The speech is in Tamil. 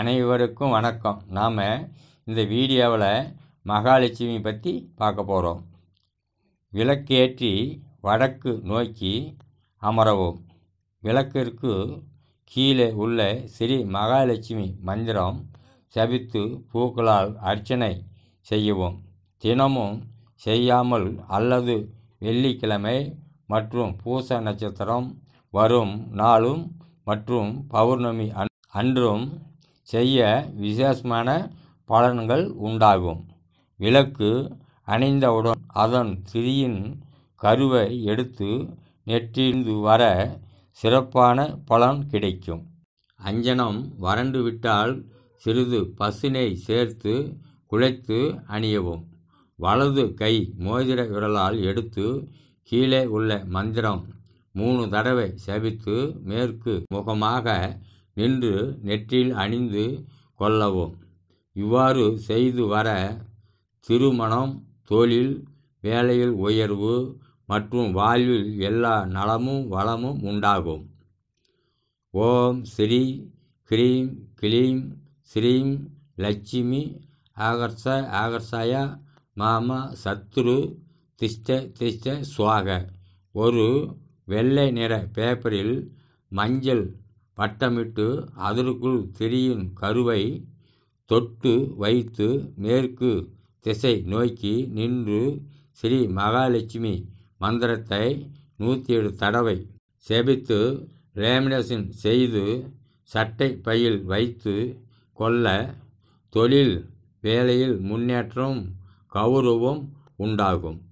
அனைவருக்கும் வணக்கம் நாம் இந்த வீடியோவில் மகாலட்சுமி பற்றி பார்க்க போகிறோம் விளக்கேற்றி வடக்கு நோக்கி அமரவும் விளக்கிற்கு கீழே உள்ள ஸ்ரீ மகாலட்சுமி மந்திரம் சபித்து பூக்களால் அர்ச்சனை செய்யவும் தினமும் செய்யாமல் அல்லது வெள்ளிக்கிழமை மற்றும் பூச நட்சத்திரம் வரும் நாளும் மற்றும் பௌர்ணமி அன்றும் செய்ய விசேஷமான பலன்கள் உண்டாகும் விளக்கு அணிந்தவுடன் அதன் திரியின் கருவை எடுத்து நெற்றிந்து வர சிறப்பான பலன் கிடைக்கும் அஞ்சனம் வறண்டு விட்டால் சிறிது பசுனை சேர்த்து குழைத்து அணியவும் வலது கை மோதிர விரலால் எடுத்து கீழே உள்ள மந்திரம் மூணு தடவை செவித்து மேற்கு முகமாக நின்று நெற்றில் அணிந்து கொள்ளவும் இவ்வாறு செய்து வர திருமணம் தொழில் வேலையில் உயர்வு மற்றும் வாழ்வில் எல்லா நலமும் வளமும் உண்டாகும் ஓம் ஸ்ரீ கிரீம் கிளீம் ஸ்ரீம் லட்சுமி ஆகர்ஷ ஆகர்ஷாய மாமா சத்ரு திஷ்ட திஷ்ட சுவாக ஒரு வெள்ளை நிற பேப்பரில் மஞ்சள் பட்டமிட்டு அதற்குள் திரியும் கருவை தொட்டு வைத்து மேற்கு திசை நோக்கி நின்று ஸ்ரீ மகாலட்சுமி மந்திரத்தை நூற்றி ஏழு தடவை செபித்து லேமினேஷன் செய்து சட்டை பையில் வைத்து கொள்ள தொழில் வேலையில் முன்னேற்றம் கௌரவம் உண்டாகும்